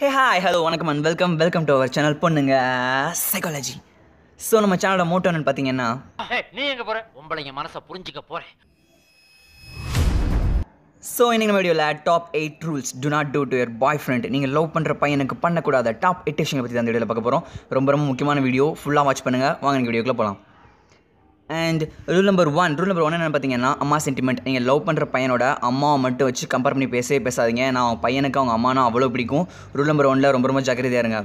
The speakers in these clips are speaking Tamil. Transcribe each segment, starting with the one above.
ஹே ஹாய் ஹலோ வணக்கம் and welcome welcome to our channel பொண்ணுங்க சைக்காலஜி ஸோ நம்ம சேனலோட மோட்டோ என்னன்னு பார்த்தீங்கன்னா நீ எங்கே போகிற உங்களைங்க மனசை புரிஞ்சிக்க போகிறேன் ஸோ இன்றைக்கி நம்ம வீடியோவில் top eight rules to not do to your boyfriend நீங்கள் லவ் பண்ணுற பையனுக்கு பண்ணக்கூடாத டாப் எட்டு விஷயங்களை பற்றி தான் அந்த வீடியோவில் பார்க்க போகிறோம் ரொம்ப ரொம்ப முக்கியமான வீடியோ ஃபுல்லாக வாட்ச் பண்ணுங்கள் வாங்க வீடியோக்குள்ளே போகலாம் and rule number one rule number one என்ன பார்த்தீங்கன்னா அம்மா சென்டிமெண்ட் நீங்கள் லவ் பண்ணுற பையனோட அம்மாவை மட்டும் வச்சு கம்பேர் பண்ணி பேசவே பேசாதீங்க நான் அவன் பையனுக்கு அவங்க அம்மானா அவ்வளோ பிடிக்கும் ரூல் நம்பர் ஒனில் ரொம்ப ரொம்ப ஜாக்கிரதையாக இருங்க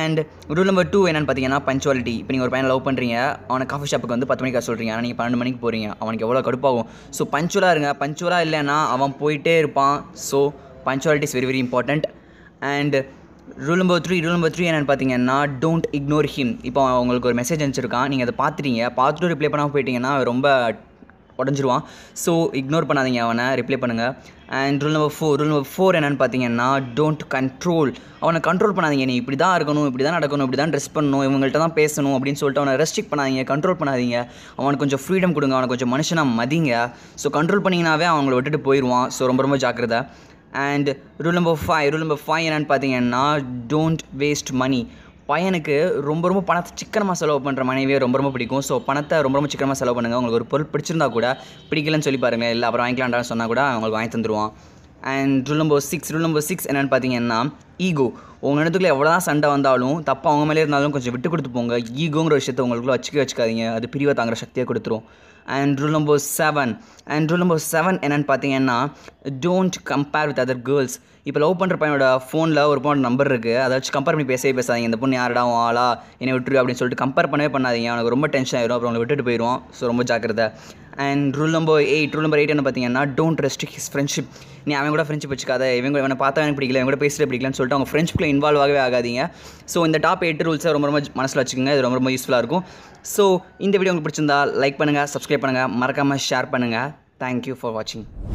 அண்ட் ரூல் நம்பர் டூ என்னென்னு பார்த்தீங்கன்னா பஞ்சுவாலிட்டி இப்போ நீங்கள் ஒரு பையனை லவ் பண்ணுறீங்க அவனை காஃபி ஷாப்புக்கு வந்து பத்து மணிக்கு சொல்கிறீங்க ஆனால் நீங்கள் பன்னெண்டு மணிக்கு போகிறீங்க அவனுக்கு எவ்வளோ கடுப்பாகும் ஸோ பஞ்சுவலாக இருங்க பஞ்சுவலாக இல்லைன்னா அவன் போயிட்டே இருப்பான் so punctuality is very very important and rule number three rule number three என்னென்னு பார்த்தீங்கன்னா டோன்ட் இக்னோர் ஹிம் இப்போ உங்களுக்கு ஒரு மெசேஜ் அனுப்பிச்சிருக்கான் நீங்கள் அதை பார்த்துட்டீங்க பார்த்துட்டு ரிப்ளை பண்ணாமல் போயிட்டீங்கன்னா ரொம்ப உடஞ்சிருவான் ஸோ இக்னோர் பண்ணாதீங்க அவனை ரிப்ளை பண்ணுங்கள் and rule number four rule number four என்னென்னு பார்த்தீங்கன்னா டோன்ட் கண்ட்ரோல் அவனை கண்ட்ரோல் பண்ணாதீங்க நீ இப்படி தான் இருக்கணும் இப்படி தான் நடக்கணும் இப்படி தான் ட்ரெஸ் பண்ணணும் இவங்கள்ட்ட தான் பேசணும் அப்படின்னு சொல்லிட்டு அவனை ரெஸ்ட்ரிக் பண்ணாதீங்க கண்ட்ரோல் பண்ணாதீங்க அவனுக்கு கொஞ்சம் ஃப்ரீடம் கொடுங்க அவனுக்கு கொஞ்சம் மனுஷனாக மதிங்க ஸோ கண்ட்ரோல் பண்ணிங்கனாவே அவங்கள விட்டுட்டு போயிடுவான் ஸோ ரொம்ப ரொம்ப ஜாக்கிரதை and rule number five rule number five என்னென்னு பார்த்தீங்கன்னா டோன்ட் வேஸ்ட் மணி பையனுக்கு ரொம்ப ரொம்ப பணத்தை சிக்கனமாக செலவு பண்ணுற மனைவியை ரொம்ப ரொம்ப பிடிக்கும் ஸோ பணத்தை ரொம்ப ரொம்ப சிக்கனமாக செலவு பண்ணுங்கள் உங்களுக்கு ஒரு பொருள் பிடிச்சிருந்தா கூட பிடிக்கலன்னு சொல்லி பாருங்கள் இல்லை அப்புறம் வாங்கிக்கலான்டான்னு சொன்னால் கூட அவங்களுக்கு வாங்கி தந்துடுவான் and rule number six rule number six என்னென்னு பார்த்தீங்கன்னா ஈகோ உங்கள் இடத்துக்குள்ள எவ்வளோ தான் சண்டை வந்தாலும் தப்பாக அவங்க மேலே இருந்தாலும் கொஞ்சம் விட்டு கொடுத்து போங்க ஈகோங்கிற விஷயத்த உங்களுக்குள்ள வச்சுக்க வச்சுக்காதீங்க அது பிரிவை தாங்கிற சக்தியை கொடுத்துரும் and rule number seven and rule number seven என்னென்னு பார்த்தீங்கன்னா don't compare with other girls இப்போ லவ் பண்ணுற பையனோட ஃபோனில் ஒரு பொண்ணோட நம்பர் இருக்குது அதை வச்சு கம்பேர் பண்ணி பேசவே பேசாதீங்க இந்த பொண்ணு யாரிடா ஆளா என்னை விட்டுரு அப்படின்னு சொல்லிட்டு கம்பேர் பண்ணவே பண்ணாதீங்க அவனுக்கு ரொம்ப டென்ஷன் ஆயிரும் அப்புறம் அவங்களை விட்டுட்டு போயிடுவோம் ஸோ ரொம்ப ஜாக்கிரதை and rule number eight rule number eight என்ன பார்த்தீங்கன்னா டோன்ட் ரெஸ்ட் ஹிஸ் ஃப்ரெண்ட்ஷிப் நீ அவன் கூட ஃப்ரெண்ட்ஷிப் வச்சுக்காத இவங்க இவனை பார்த்தா எனக்கு பிடிக்கல இவங்க கூட பேசிட்டு பிடிக்கலன்னு சொல்லிட்டு அவங்க ஃப்ரெண்ட்ஷிப்பில் இன்வால்வ் ஆகவே ஆகாதீங்க ஸோ இந்த டாப் எயிட் ரூல்ஸை ரொம்ப ரொம்ப மனசில் வச்சுக்கோங்க இது ரொம்ப ரொம்ப யூஸ்ஃபுல்லாக இருக்கும் ஸோ இந்த வீடியோ உங்களுக்கு பிடிச்சிருந்தா லைக் பண்ணுங்கள் சப்ஸ்கிரைப் பண்ணுங்கள் மறக்காமல் ஷேர் பண்ணுங்கள் தேங்க்யூ ஃபார் வாட்சிங்